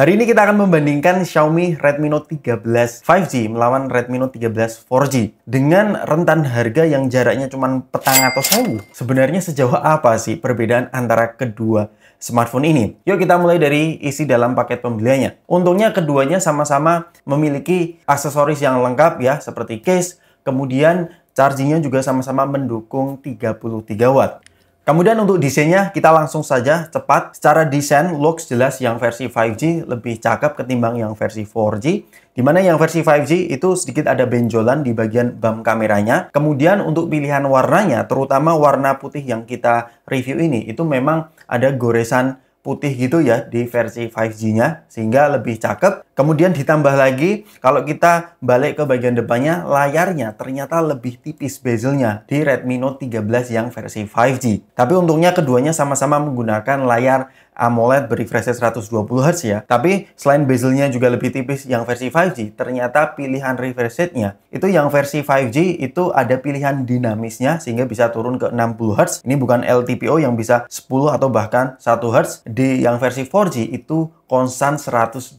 Hari ini kita akan membandingkan Xiaomi Redmi Note 13 5G melawan Redmi Note 13 4G dengan rentan harga yang jaraknya cuma petang atau sewu. Sebenarnya sejauh apa sih perbedaan antara kedua smartphone ini? Yuk kita mulai dari isi dalam paket pembeliannya. Untungnya keduanya sama-sama memiliki aksesoris yang lengkap ya seperti case, kemudian chargingnya juga sama-sama mendukung 33 watt. Kemudian untuk desainnya kita langsung saja cepat. Secara desain looks jelas yang versi 5G lebih cakep ketimbang yang versi 4G. Dimana yang versi 5G itu sedikit ada benjolan di bagian bam kameranya. Kemudian untuk pilihan warnanya, terutama warna putih yang kita review ini, itu memang ada goresan putih gitu ya di versi 5G-nya sehingga lebih cakep. Kemudian ditambah lagi kalau kita balik ke bagian depannya layarnya ternyata lebih tipis bezelnya di Redmi Note 13 yang versi 5G. Tapi untungnya keduanya sama-sama menggunakan layar AMOLED rate 120Hz ya. Tapi selain bezelnya juga lebih tipis yang versi 5G, ternyata pilihan refresh rate-nya itu yang versi 5G itu ada pilihan dinamisnya sehingga bisa turun ke 60Hz. Ini bukan LTPO yang bisa 10 atau bahkan 1Hz. Di yang versi 4G itu konstan 120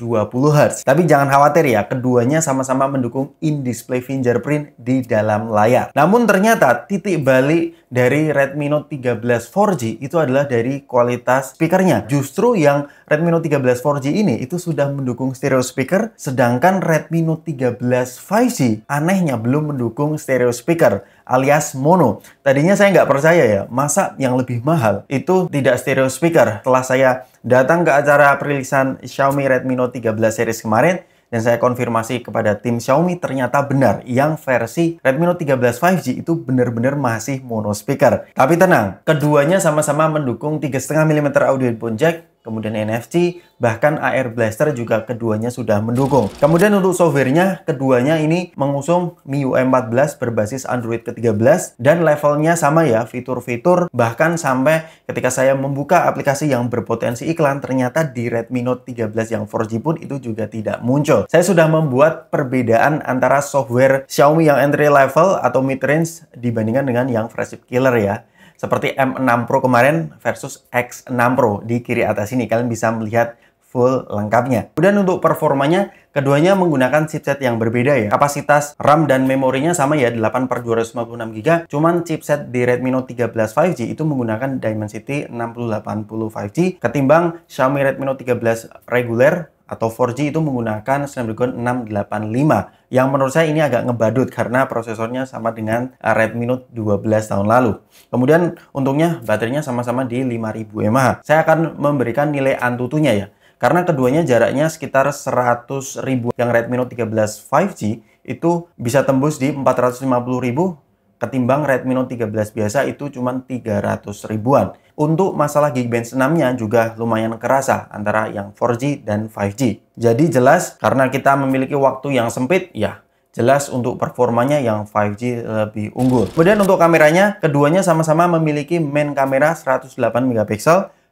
Hz. Tapi jangan khawatir ya, keduanya sama-sama mendukung in-display fingerprint di dalam layar. Namun ternyata titik balik dari Redmi Note 13 4G itu adalah dari kualitas speakernya. Justru yang Redmi Note 13 4G ini itu sudah mendukung stereo speaker, sedangkan Redmi Note 13 5G anehnya belum mendukung stereo speaker alias mono. Tadinya saya nggak percaya ya, masa yang lebih mahal itu tidak stereo speaker. Setelah saya datang ke acara perilisan Xiaomi Redmi Note 13 series kemarin dan saya konfirmasi kepada tim Xiaomi ternyata benar yang versi Redmi Note 13 5G itu benar-benar masih mono speaker. Tapi tenang, keduanya sama-sama mendukung 3,5 mm audio headphone jack kemudian NFC, bahkan AR Blaster juga keduanya sudah mendukung. Kemudian untuk softwarenya, keduanya ini mengusung MIUI 14 berbasis Android ke-13 dan levelnya sama ya, fitur-fitur bahkan sampai ketika saya membuka aplikasi yang berpotensi iklan, ternyata di Redmi Note 13 yang 4G pun itu juga tidak muncul. Saya sudah membuat perbedaan antara software Xiaomi yang entry level atau mid range dibandingkan dengan yang flagship killer ya seperti M6 Pro kemarin versus X6 Pro di kiri atas ini kalian bisa melihat full lengkapnya. Kemudian untuk performanya keduanya menggunakan chipset yang berbeda ya. Kapasitas RAM dan memorinya sama ya 8 per 256 GB. Cuman chipset di Redmi Note 13 5G itu menggunakan Dimensity 6080 5G ketimbang Xiaomi Redmi Note 13 reguler atau 4G itu menggunakan Snapdragon 685 yang menurut saya ini agak ngebadut karena prosesornya sama dengan eh, Redmi Note 12 tahun lalu. Kemudian untungnya baterainya sama-sama di 5000 mAh. Saya akan memberikan nilai antutunya ya. Karena keduanya jaraknya sekitar 100 ribu yang Redmi Note 13 5G itu bisa tembus di 450 ribu ketimbang Redmi Note 13 biasa itu cuma 300 ribuan. Untuk masalah Geekbench 6-nya juga lumayan kerasa antara yang 4G dan 5G. Jadi jelas karena kita memiliki waktu yang sempit, ya jelas untuk performanya yang 5G lebih unggul. Kemudian untuk kameranya, keduanya sama-sama memiliki main kamera 108 mp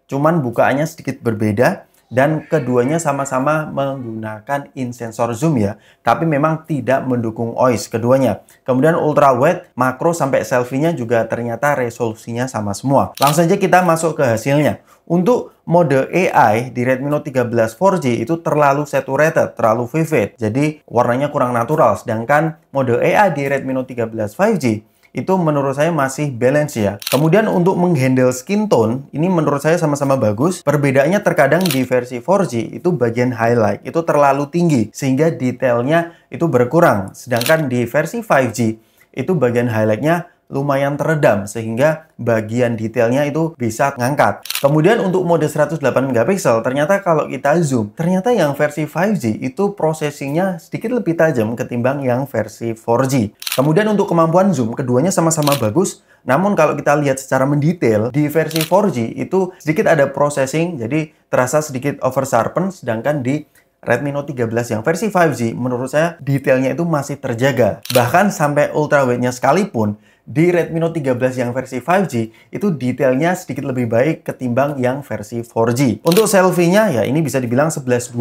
cuman bukaannya sedikit berbeda dan keduanya sama-sama menggunakan insensor zoom ya, tapi memang tidak mendukung OIS keduanya. Kemudian ultra wide, makro sampai selfie-nya juga ternyata resolusinya sama semua. Langsung aja kita masuk ke hasilnya. Untuk mode AI di Redmi Note 13 4G itu terlalu saturated, terlalu vivid. Jadi warnanya kurang natural. Sedangkan mode AI di Redmi Note 13 5G itu menurut saya masih balance ya. Kemudian untuk menghandle skin tone, ini menurut saya sama-sama bagus. Perbedaannya terkadang di versi 4G itu bagian highlight, itu terlalu tinggi sehingga detailnya itu berkurang. Sedangkan di versi 5G itu bagian highlightnya lumayan teredam sehingga bagian detailnya itu bisa ngangkat. Kemudian untuk mode 108 megapiksel ternyata kalau kita zoom, ternyata yang versi 5G itu processingnya sedikit lebih tajam ketimbang yang versi 4G. Kemudian untuk kemampuan zoom, keduanya sama-sama bagus, namun kalau kita lihat secara mendetail, di versi 4G itu sedikit ada processing, jadi terasa sedikit over sharpen, sedangkan di Redmi Note 13 yang versi 5G menurut saya detailnya itu masih terjaga. Bahkan sampai ultra wide-nya sekalipun, di Redmi Note 13 yang versi 5G itu detailnya sedikit lebih baik ketimbang yang versi 4G. Untuk selfie-nya ya ini bisa dibilang 11-12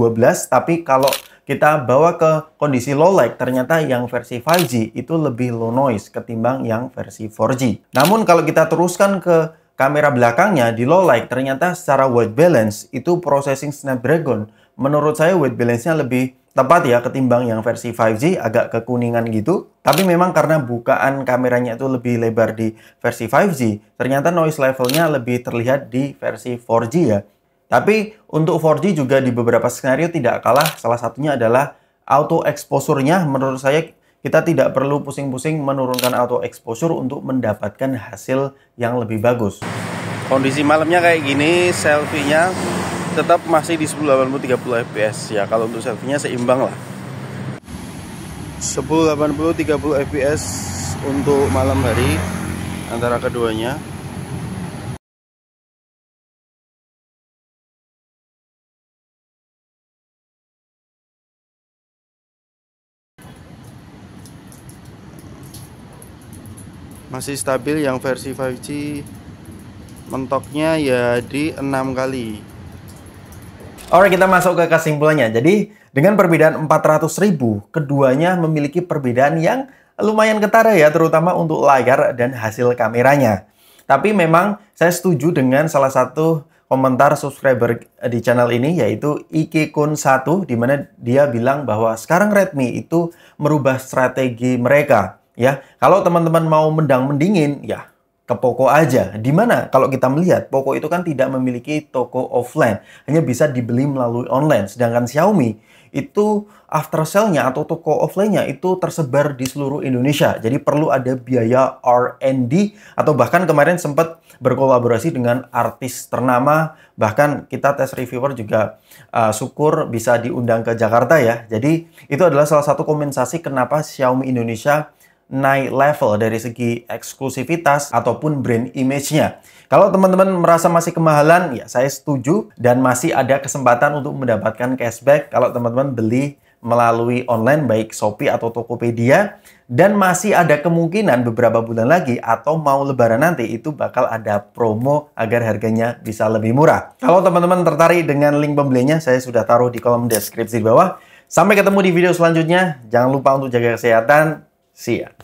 tapi kalau kita bawa ke kondisi low light ternyata yang versi 5G itu lebih low noise ketimbang yang versi 4G. Namun kalau kita teruskan ke kamera belakangnya di low light ternyata secara white balance itu processing Snapdragon menurut saya white balance-nya lebih tepat ya ketimbang yang versi 5G agak kekuningan gitu tapi memang karena bukaan kameranya itu lebih lebar di versi 5G ternyata noise levelnya lebih terlihat di versi 4G ya tapi untuk 4G juga di beberapa skenario tidak kalah salah satunya adalah auto exposure-nya menurut saya kita tidak perlu pusing-pusing menurunkan auto exposure untuk mendapatkan hasil yang lebih bagus kondisi malamnya kayak gini selfie-nya tetap masih di 1080 30 fps ya kalau untuk selfie-nya seimbang lah 1080 30 fps untuk malam hari antara keduanya masih stabil yang versi 5G mentoknya ya di 6 kali Oke kita masuk ke kesimpulannya. Jadi, dengan perbedaan 400 ribu, keduanya memiliki perbedaan yang lumayan ketara ya, terutama untuk layar dan hasil kameranya. Tapi memang saya setuju dengan salah satu komentar subscriber di channel ini yaitu ikikon satu 1 di mana dia bilang bahwa sekarang Redmi itu merubah strategi mereka ya. Kalau teman-teman mau mendang mendingin ya ke Poco aja. Dimana kalau kita melihat Poco itu kan tidak memiliki toko offline, hanya bisa dibeli melalui online. Sedangkan Xiaomi itu after sale-nya atau toko offline-nya itu tersebar di seluruh Indonesia. Jadi perlu ada biaya R&D atau bahkan kemarin sempat berkolaborasi dengan artis ternama. Bahkan kita tes reviewer juga uh, syukur bisa diundang ke Jakarta ya. Jadi itu adalah salah satu kompensasi kenapa Xiaomi Indonesia naik level dari segi eksklusivitas ataupun brand image-nya. Kalau teman-teman merasa masih kemahalan, ya saya setuju dan masih ada kesempatan untuk mendapatkan cashback kalau teman-teman beli melalui online baik Shopee atau Tokopedia dan masih ada kemungkinan beberapa bulan lagi atau mau lebaran nanti itu bakal ada promo agar harganya bisa lebih murah. Kalau teman-teman tertarik dengan link pembeliannya saya sudah taruh di kolom deskripsi di bawah. Sampai ketemu di video selanjutnya. Jangan lupa untuk jaga kesehatan. See ya.